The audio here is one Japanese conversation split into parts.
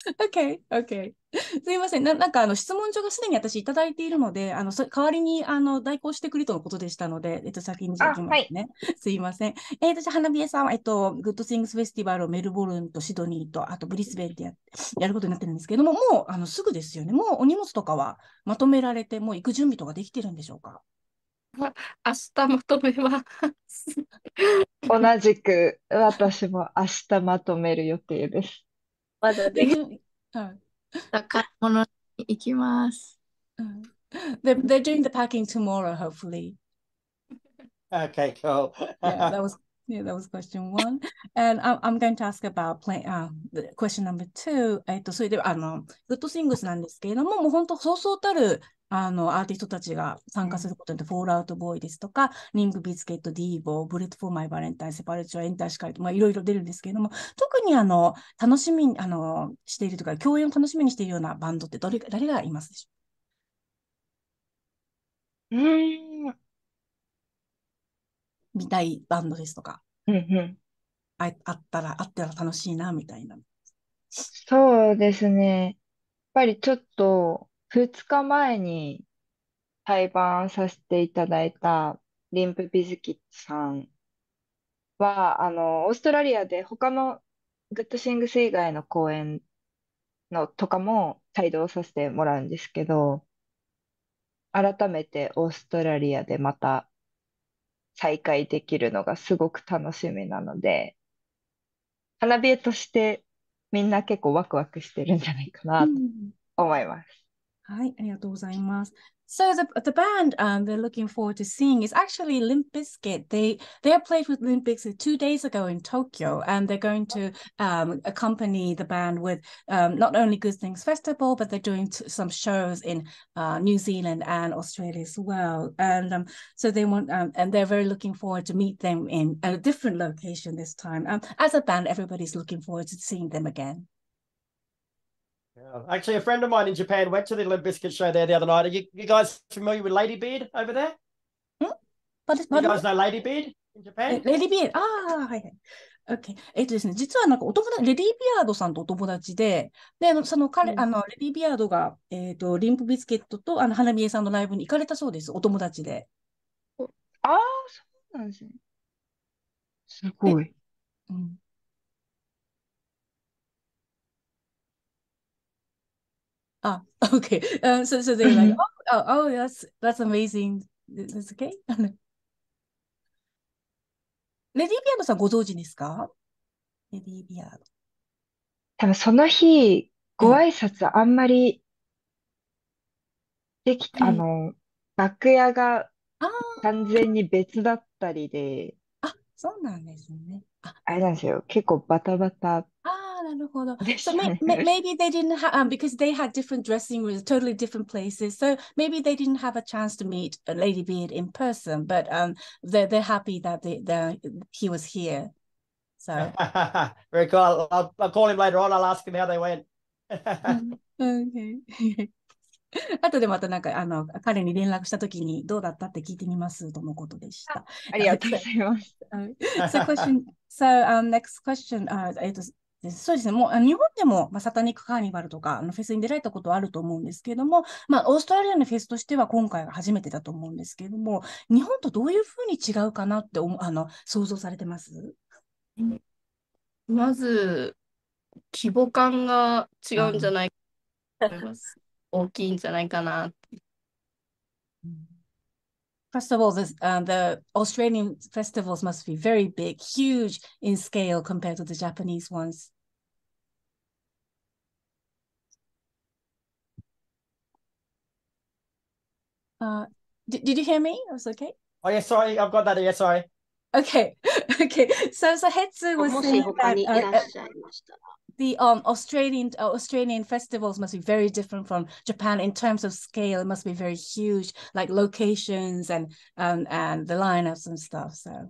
OK, OK. すいませんな。なんかあの質問状がすでに私いただいているので、あの代わりにあの代行してくるとのことでしたので、えっと、先にじゃあきますね。はい、すいません。えっ、ー、と、じゃ花火屋さんは、えっと、グッドスイングスフェスティバルをメルボルンとシドニーと、あとブリスベンでややることになってるんですけども、もうあのすぐですよね。もうお荷物とかはまとめられて、もう行く準備とかできてるんでしょうか明日まとめます。同じく、私も明日まとめる予定です。まだできない。買い物に行きます。They're, they're doing the packing tomorrow, hopefully. Okay, cool. yeah, that was Yeah, that was question one. And I'm, I'm going to ask about play, uh, question number two. えっと、それで、あの、グッドシングスなんですけれども、もう本当、そうそうたるあの、アーティストたちが参加することで、よって、フォールアウトボーイですとか、リングビスケット、ディーボー、ブレッド・フォー・マイ・バレンタイン、セパレチュア、エンターシカイと、まあ、いろいろ出るんですけれども、特にあの、楽しみに、あの、しているとか、共演を楽しみにしているようなバンドってどれ、誰がいますでしょううん、見たいバンドですとか、うんうんあ、あったら、あったら楽しいな、みたいな。そうですね。やっぱりちょっと、2日前に対バンさせていただいたリンプ・ビズキッさんは、あの、オーストラリアで他のグッドシングス以外の公演のとかも帯同させてもらうんですけど、改めてオーストラリアでまた再会できるのがすごく楽しみなので、花冷えとしてみんな結構ワクワクしてるんじゃないかなと思います。Hi, So the the band um they're looking forward to seeing is actually Limp Bizkit. They they played with Limp Bizkit two days ago in Tokyo, and they're going to um accompany the band with um not only Good Things Festival, but they're doing some shows in uh, New Zealand and Australia as well. And um so they want um and they're very looking forward to meet them in a different location this time. Um, as a band, everybody's looking forward to seeing them again. a c t u a l l y a friend of mine in Japan went to the Limp b i s c u i t show there the other night. Are you, you guys familiar with Lady Beard over there? Hmm? But, you guys know Lady Beard in Japan? Lady Beard. ああ、はいはい。Okay. えっとですね、実はなんかお友達、レディー・ビアードさんとお友達で、で、あのその彼、うん、あのレディー・ビアードが、えっ、ー、と、リンプ・ビスケットとあの花見えさんのライブに行かれたそうです、お友達で。ああ、そうなんですね。すごい。うん、あ、okay. そうそう、s like, oh, oh, oh, that's that's amazing. That's okay. レディビアードさんご存知ですかレディビアード。多分その日、ご挨拶あんまりでき、うん、あの、楽屋が完全に別だったりで、あ、そうなんですね。あ、あれなんですよ。結構バタバタ。あなるほど。So may, may, maybe they didn't have, um, because they had different dressing rooms, totally different places. So maybe they didn't have a chance to meet Lady Beard in person, but um, they're, they're happy that they, he was here. So very cool. I'll, I'll call him later on. I'll ask him how they went. Mm-hmm. okay. あとでまたなんかあの彼に連絡したときにどうだったって聞いてみますとのことでした。ありがとうございます。so question, so um, next question, uh, そうですね、もう日本でも、まあ、サタニックカーニバルとかあのフェスに出られたことはあると思うんですけれども、まあ、オーストラリアのフェスとしては今回が初めてだと思うんですけれども、日本とどういうふうに違うかなってあの想像されてますまず、規模感が違うんじゃないかと思います。大きいんじゃないかなって。First of all, the, um, uh, the Australian festivals must be very big, huge in scale compared to the Japanese ones. Uh, did, did you hear me? I was okay. Oh yeah, sorry, I've got that. Yeah, sorry. Okay, okay. So so Hetsu was saying that. Uh, the um, Australian uh, Australian festivals must be very different from Japan in terms of scale. It must be very huge, like locations and um, and the lineups and stuff. So.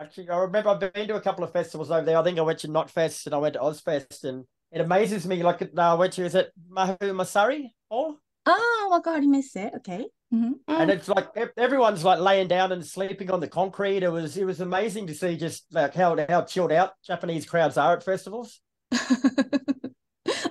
Actually, I remember I've been to a couple of festivals over there. I think I went to Knotfest and I went to Ozfest, and it amazes me. Like, no, I went to is it Mahu Masari Hall? Oh my god, you missed it. Okay. Mm-hmm. And it's like everyone's like laying down and sleeping on the concrete. It was it was amazing to see just like how how chilled out Japanese crowds are at festivals.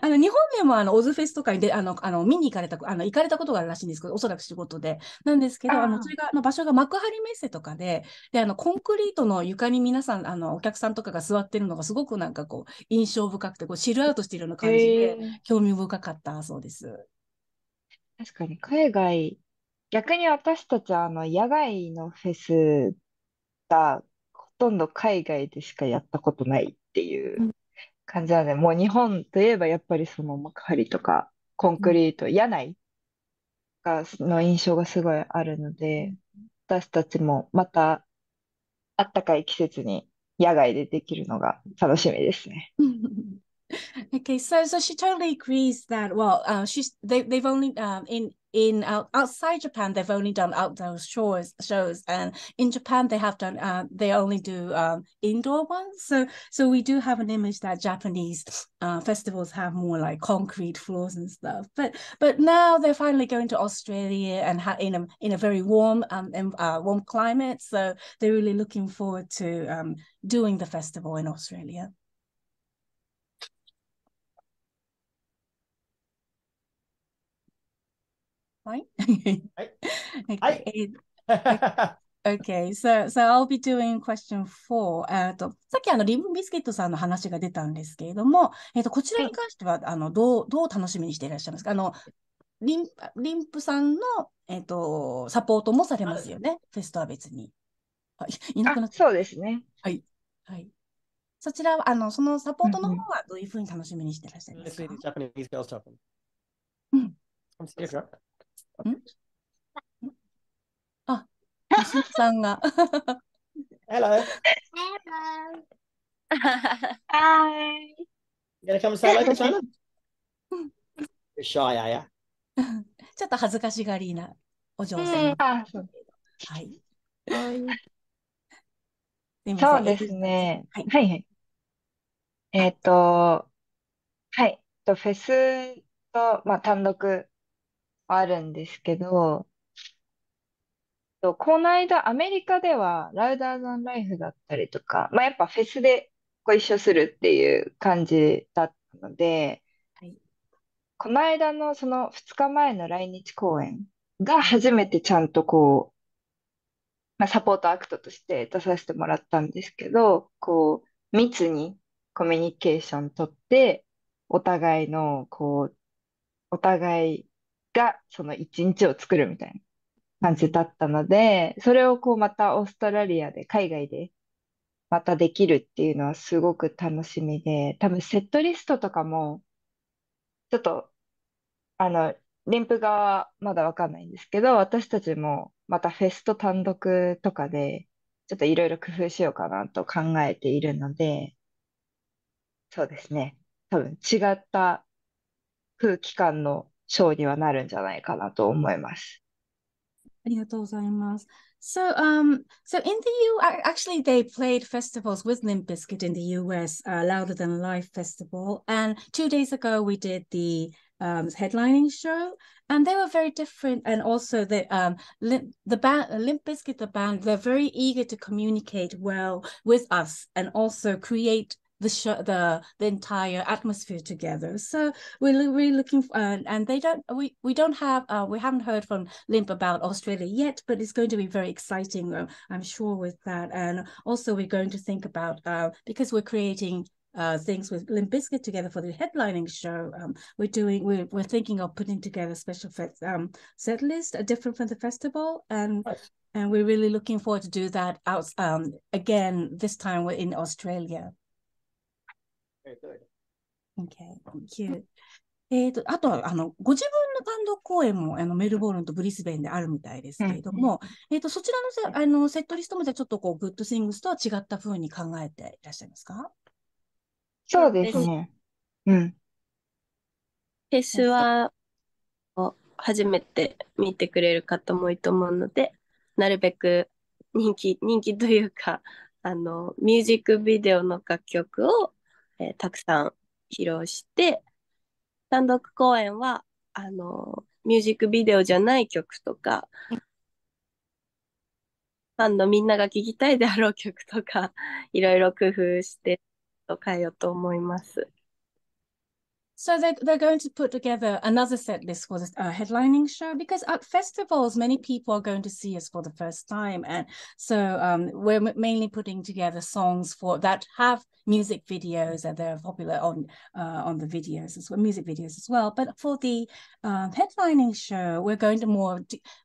あの日本でもあのオズフェスとかにであのあの見に行かれたあの行かれたことがあるらしいんですけど、おそらく仕事で。なんですけど、あのそれがあの場所が幕張メッセとかでであの、コンクリートの床に皆さんあの、お客さんとかが座ってるのがすごくなんかこう印象深くてこう、シルアウトしているような感じで、興味深かったそうです。確かに海外逆に私たちはあの野外のフェスがほとんど海外でしかやったことないっていう感じなので、もう日本といえばやっぱりその幕張とかコンクリート、屋内がの印象がすごいあるので、私たちもまたあったかい季節に野外でできるのが楽しみですね。Okay, so so she totally agrees that well, uh, she's they they've only um in in uh, outside Japan, they've only done outdoor shows, shows, and in Japan they have done uh, they only do um, indoor ones. So so we do have an image that Japanese uh, festivals have more like concrete floors and stuff. But but now they're finally going to Australia and in a in a very warm um in, uh, warm climate. So they're really looking forward to um, doing the festival in Australia. right? okay. I... okay, so, so I'll be doing question four. とさっきあのリブビスケットさんの話が出たんですけれども、えー、とこちらに関しては、あのどうどう楽しみにしていらっしゃいますかあのリンリンプさんの、えーと、サポートもされますよね、フェストは別に。はいいなくなっそうですね。はい。はい、そちらはあの、そのサポートの方はどういうふうに楽しみにしていらっしゃいますか、うんうんあ、西さんが。Hello. Hello. Hi. You gonna come say hello to h i m o n You're shy, are you? ちょっと恥ずかしがりなお嬢さん。うん、はい。そうですね。はい、はい、はい。えっ、ー、と、はい。と、フェスと、まあ、単独あるんですけど、とこの間アメリカではラウダーザンライフだったりとか、まあ、やっぱフェスでご一緒するっていう感じだったので、い、この間のその2日前の来日公演が 初めてちゃんとこう、まあ、サポートアクトとして出させてもらったんですけど、こう密にコミュニケーション取って、お互いのこう、お互いがその一日を作るみたいな感じだったので、それをこうまたオーストラリアで海外でまたできるっていうのはすごく楽しみで、多分セットリストとかもちょっとあの連側はまだわかんないんですけど、私たちもまたフェスト単独とかでちょっといろいろ工夫しようかなと考えているので、そうですね。多分違った空気感の賞にはなるんじゃないかなと思います。ありがとうございます。So, um, so in the U, actually, they played festivals with Limp Bizkit in the US, uh, Louder Than Life Festival. And two days ago, we did the um, headlining show, and they were very different. And also, the um, the band Limp Bizkit, the band, they're very eager to communicate well with us and also create the show, the the entire atmosphere together. So we're really looking for, and, uh, and they don't we we don't have uh, we haven't heard from Limp about Australia yet, but it's going to be very exciting, I'm sure, with that. And also we're going to think about uh, because we're creating uh, things with Limp Biscuit together for the headlining show. Um, we're doing we're, we're thinking of putting together special fe- um, set list, uh, different from the festival, and and we're really looking forward to do that out um, again this time we're in Australia. Okay, えーと、あとはあのご自分の単独公演もあのメルボルンとブリスベンであるみたいですけれども、うん、えーと、そちらのせあのセットリストもじゃちょっとこうグッドイングスとは違ったふうに考えていらっしゃいますかそうですね。うん。フェスは初めて見てくれる方も多いと思うので、なるべく人気人気というかあのミュージックビデオの楽曲をえー、たくさん披露して単独公演はあのミュージックビデオじゃない曲とか、ファンのみんなが聴きたいであろう曲とかいろいろ工夫して変えようと思います。So they're, they're going to put together another set list for a uh, headlining show because at festivals, many people are going to see us for the first time. And so um, we're mainly putting together songs for that have music videos and they're popular on uh, on the videos as well, music videos as well. But for the um, headlining show, we're going to more,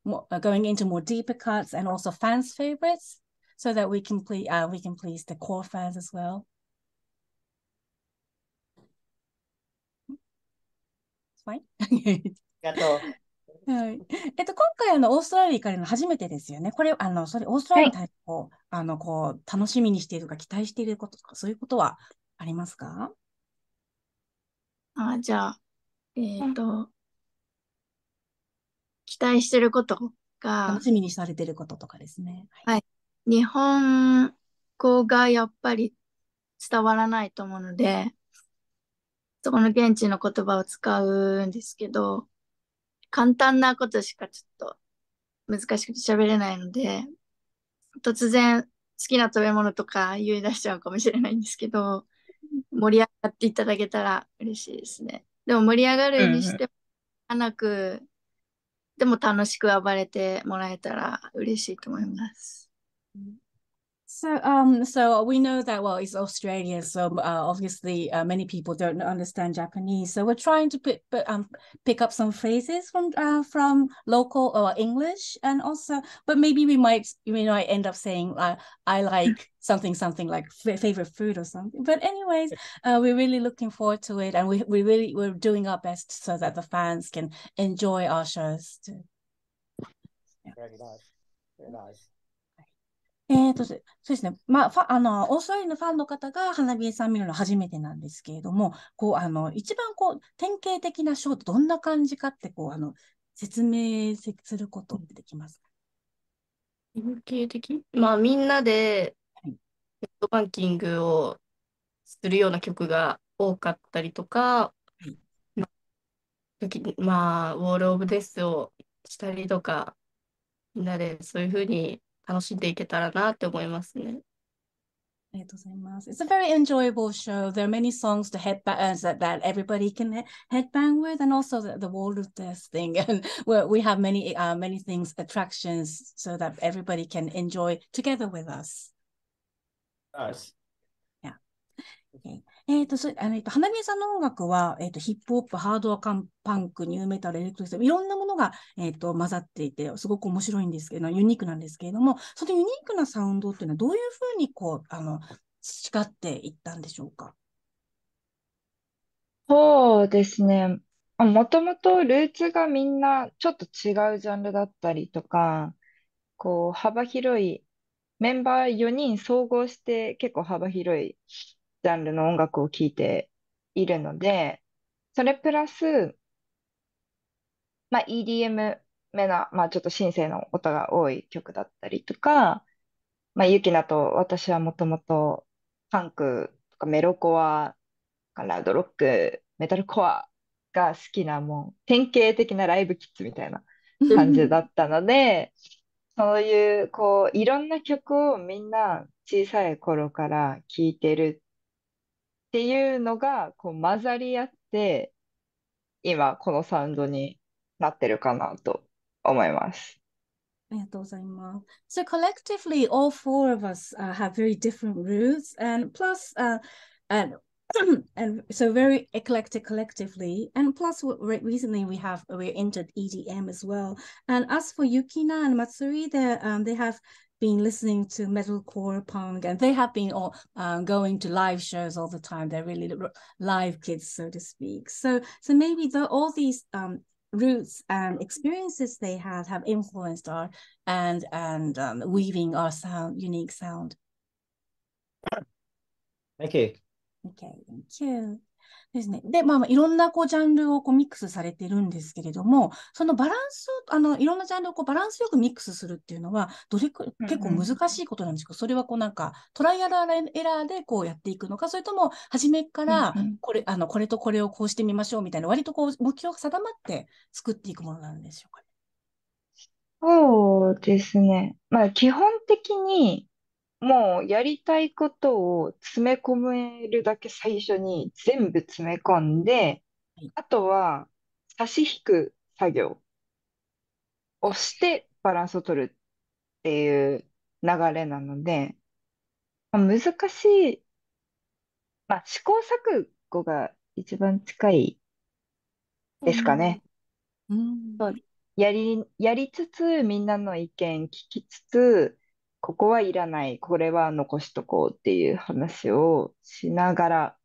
more uh, going into more deeper cuts and also fans favorites so that we can please uh, we can please the core fans as well. はい。ありがとう。はい、えっと、今回あの、オーストラリアからの初めてですよね。これ、あのそれオーストラリアを、はい、あのこう楽しみにしているとか、期待していることとか、そういうことはありますかあじゃあ、えっ、と、期待してることが。楽しみにされてることとかですね。はい、はい、日本語がやっぱり伝わらないと思うので、そこの現地の言葉を使うんですけど、簡単なことしかちょっと難しくて喋れないので、突然好きな食べ物とか言い出しちゃうかもしれないんですけど、盛り上がっていただけたら嬉しいですね。でも盛り上がるにしても、うん、なく、でも楽しく暴れてもらえたら嬉しいと思います。うん So, um, so we know that well, it's Australia, so uh, obviously uh, many people don't understand Japanese. So we're trying to put, but, um, pick up some phrases from uh, from local or English, and also, but maybe we might know I end up saying uh, I like something something like f- favorite food or something. But anyways, uh, we're really looking forward to it, and we we really we're doing our best so that the fans can enjoy our shows too. Yeah. Very nice. Very nice. えー、と、そうですね。まあ、ファあの、オーストラリアのファンの方が花火屋さん見るの初めてなんですけれども、こう、あの、一番こう、典型的なショーってどんな感じかって、こう、あの、説明することってできますか典型的まあ、みんなで、ネットバンキングをするような曲が多かったりとか、はいまあ、ウォール・オブ・デスをしたりとか、みんなでそういうふうに It's a very enjoyable show. There are many songs to headband that, that everybody can headbang with, and also the, the wall of death thing. And where we have many uh, many things attractions so that everybody can enjoy together with us. Us. Yeah. Okay. えっ、ー、と、そあの、えっ、ー、と、花見さんの音楽は、えっ、ー、と、ヒップホップ、ハードアカンパンク、ニューメタル、エレクトリック、いろんなものが、えっ、と、混ざっていて、すごく面白いんですけど、ユニークなんですけれども、そのユニークなサウンドっていうのは、どういうふうに、こう、あの、培っていったんでしょうか。そうですね。もともとルーツがみんなちょっと違うジャンルだったりとか、こう幅広い、メンバー4人総合して結構幅広いジャンルの音楽を聴いているので、それプラス、まあ、EDM めな、まあ、ちょっとシンセの音が多い曲だったりとか、まあ、ユキナと私はもともとパンクとかメロコア、ラウドロック、メタルコアが好きなもん、典型的なライブキッズみたいな感じだったので、そういうこういろんな曲をみんな小さい頃から聴いてるっていうのが、こう混ざり合って、今このサウンドになってるかなと思います。ありがとうございます。So collectively, all four of us、uh, have very different roots and plus, uh, and and so very eclectic collectively and plus recently we have we're into edm as well and as for yukina and matsuri they um, they have been listening to metalcore punk and they have been all um, going to live shows all the time they're really live kids so to speak so so maybe the, all these um, roots and experiences they had have influenced our and and um, weaving our sound unique sound thank you okay thank you ですね。で、まあ、いろんなこうジャンルをこうミックスされてるんですけれども、そのバランスを、あのいろんなジャンルをこうバランスよくミックスするっていうのは、どれく結構難しいことなんですか、うんうん、それはこうなんかトライアルエラーでこうやっていくのか、それとも初めからこれうんうん、あのこれとこれをこうしてみましょうみたいな、割とこう目標が定まって作っていくものなんでしょうかね。そうですね。まあ、基本的に、もうやりたいことを詰め込めるだけ最初に全部詰め込んで、あとは差し引く作業をしてバランスを取るっていう流れなので、まあ、難しい、まあ、試行錯誤が一番近いですかね。やり、やりつつみんなの意見聞きつつここはいらない、これは残しとこうっていう話をしながら、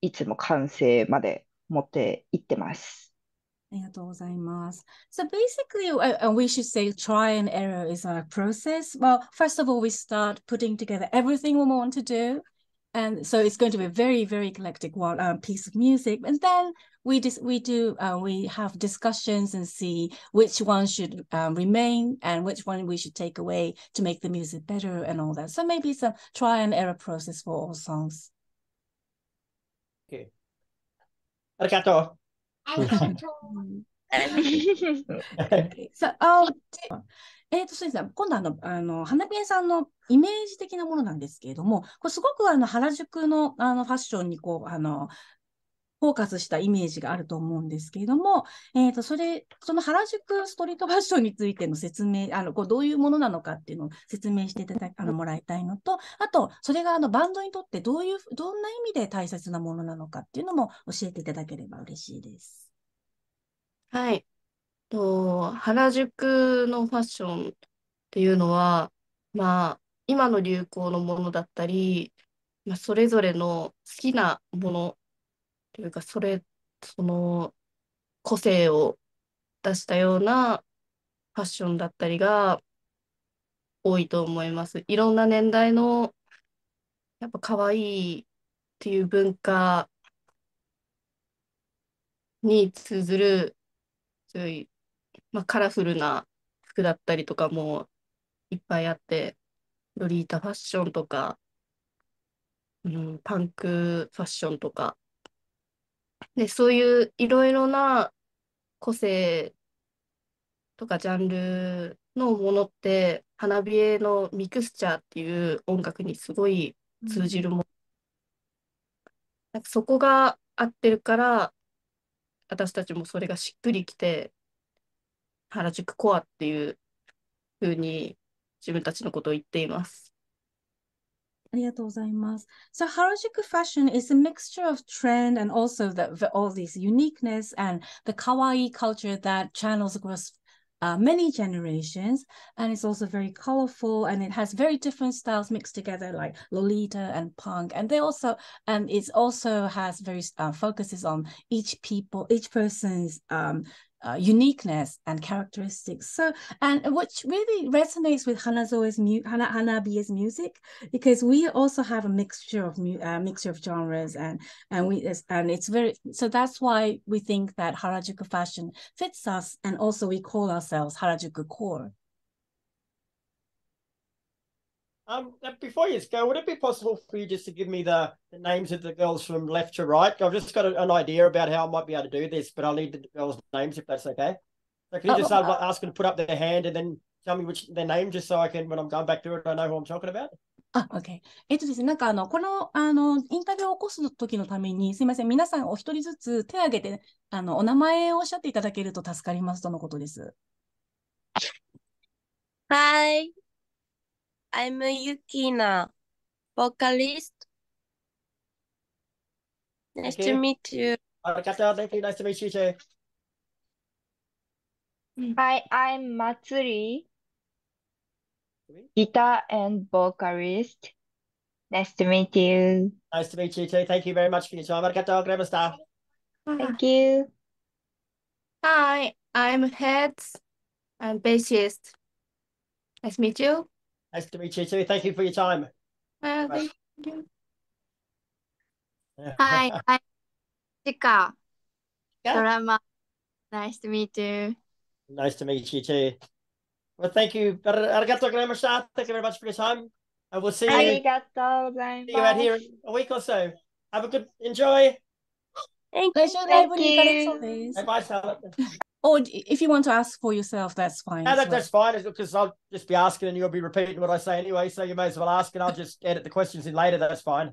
いつも完成まで持っていってます。ありがとうございます。So basically, we should say try and error is our process. Well, first of all, we start putting together everything we want to do. and so it's going to be a very very eclectic one um, piece of music and then we just we do uh, we have discussions and see which one should um, remain and which one we should take away to make the music better and all that so maybe it's a try and error process for all songs okay arigato arigato so oh えっ、ー、と、そうですね。今度あの、あの、花ピエさんのイメージ的なものなんですけれども、これすごくあの、原宿のあの、ファッションにこう、あの、フォーカスしたイメージがあると思うんですけれども、えっ、ー、と、それ、その原宿ストリートファッションについての説明、あの、こう、どういうものなのかっていうのを説明していただあの、もらいたいのと、あと、それがあの、バンドにとってどういう、どんな意味で大切なものなのかっていうのも教えていただければ嬉しいです。はい。と、原宿のファッションっていうのは、まあ、今の流行のものだったり、まあ、それぞれの好きなものというか、それ、その個性を出したようなファッションだったりが多いと思います。いろんな年代のやっぱ可愛いっていう文化に通ずる、強いまあ、カラフルな服だったりとかもいっぱいあって、ロリータファッションとか、うん、パンクファッションとか、で、そういういろいろな個性とかジャンルのものって、花火絵のミクスチャーっていう音楽にすごい通じるもの。なんかそこが合ってるから、私たちもそれがしっくりきて、原宿コアっていうふうに自分たちのことを言っています。ありがとうございます。So Harajuku fashion is a mixture of trend and also the, the all this uniqueness and the kawaii culture that channels across uh, many generations and it's also very colorful and it has very different styles mixed together like lolita and punk and they also and it also has very uh, focuses on each people each person's um, uh, uniqueness and characteristics. So, and which really resonates with Hanazoe's mu- Hana, Hanabi's music because we also have a mixture of mu- uh, mixture of genres and and we and it's very so that's why we think that Harajuku fashion fits us and also we call ourselves Harajuku core Um, before you go, would it be possible for you just to give me the, the names of the girls from left to right? I've just got a, an idea about how I might be able to do this, but I'll need the girls' names if that's okay. So can you just oh, uh, ask them to put up their hand and then tell me which their name just so I can, when I'm going back to it, I know who I'm talking about? あ、OK。えっとですね、なんかあの、この、あの、インタビューを起こす時のために、すいません、皆さんお一人ずつ手を挙げて、あの、お名前をおっしゃっていただけると助かりますとのことです。はい。I'm Yukina, vocalist. Nice to meet you. thank you. Nice to meet you too. Hi, I'm Matsuri, guitar and vocalist. Nice to meet you. Nice to meet you too. Thank you very much for your time. Thank you. Hi, I'm Heads, I'm bassist. Nice to meet you. Nice to meet you too. Thank you for your time. Uh, thank you. Hi, I'm Chika. Yeah. Nice to meet you. Nice to meet you too. Well, thank you. Arigato gozaimashita. Thank you very much for your time. And we'll see you, Arigato see you out here in a week or so. Have a good, enjoy. Thank you. Thank you. Bye-bye, Salad or if you want to ask for yourself, that's fine. No, that, well. that's fine. Because I'll just be asking and you'll be repeating what I say anyway. So you may as well ask and I'll just edit the questions in later. That's fine.